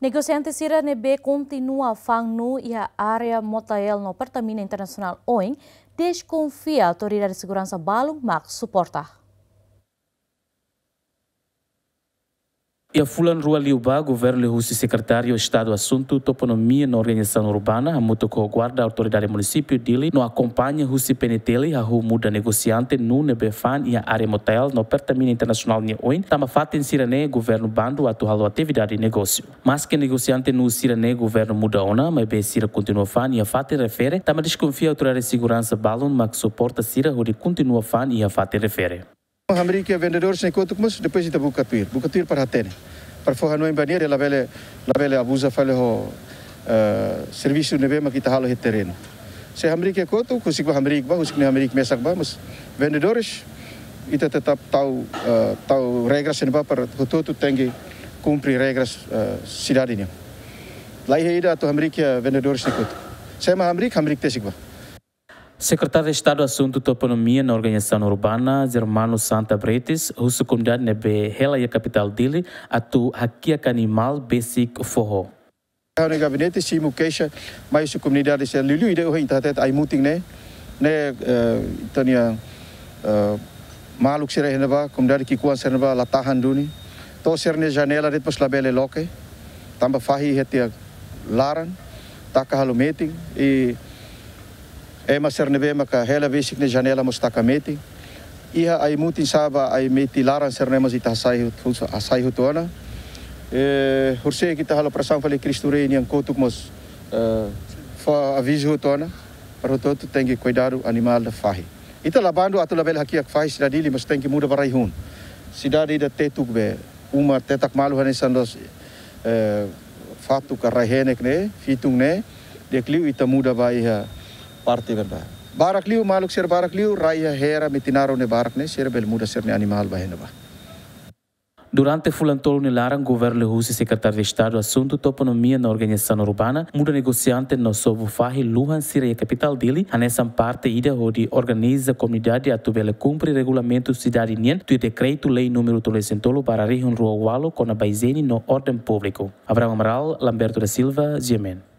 Negociante ira nebe continua fangnu e a área motael no Pertamina Internacional OIN desconfia a autoridade de segurança Balung suporta. suportar. E a Fulan Rua Liubá, governo e secretário de Estado Assunto Toponomia na Organização Urbana, a Motoko Guarda, a Autoridade do Município dele, não acompanha Hussi Penetele, a Rua Muda Negociante, Nune Befan e a motel no Pertamina Internacional Nioin, tama fata em Sirané, governo Bando, atual atividade de negócio. Mas que negociante no Sirané, governo Muda Ona, mas bem Sira continua fan e a fata refere, tama desconfia a Autoridade de Segurança Balon, mas suporta Sira, onde continua fan e a fata refere. Pahamri ke vendedor sini kau tu mus, depan kita buka tuir, buka tuir perhatian. Perfahaman yang banyak adalah level level abu zafal ho eh, servis tu nabe makita halu hit terin. Se hamri ke kau tu khusyuk bahamri ikhwa khusyuk ni hamri ikhmesak bah mus vendedor ish itu tetap tahu eh, tahu regras ini bah per kau tu tenggi kumpri regras eh, sidadinya. Lain heida atau hamri ke vendedor sini kau tu. Se mah hamri hamri tesik bah. Secretário de Estado do Assunto Toponomia na Organização Urbana, Germano Santa Bretes, russo comunidade nebe Hela e a capital dele, atu hakia canimal basic forro. O gabinete se queixa, mas a comunidade se lulu e né, deu internet aí muting né, né, então eh, ia eh, maluk se renova, comunidade que kuan se renova latahan duni, to se rene janela depois labele loke, tamba fahi hetia laran, taka halumeting e e ma ser neve ma ka hela visik ne janela mo staka meti iha ai muti sava ai meti laran ser nemo zita sai hut fuso asai hut ona e hurse e ki ta hala prasam fali kristu re ni kotuk mos e, fa avizu hut ona pero totu tengi kuidaru animal da fahi ita labandu atu level hakia fahi sidadili mos tengi muda barai hun sidadi da tetuk be uma tetak malu hani sandos e, fatu karahenek ne fitung ne dekliu ita muda bai ha verba. Barakliu maluk ser barakliu Raia, hera mitinaro ne barakne ser Muda, ser ne animal bahenaba. Durante fulantolul ne laran russo husi secretar de stat assunto toponomia na organização urbana, muda negociante no sovu Fahi Luhan, Síria, capital dili a parte ida hodi organiza a comunidade a tuvela cumpri regulamento cidade nien do decreto lei tole sentolo para região rural com a baizeni no ordem publico. Abraham Amaral, Lamberto da Silva, Ziemen.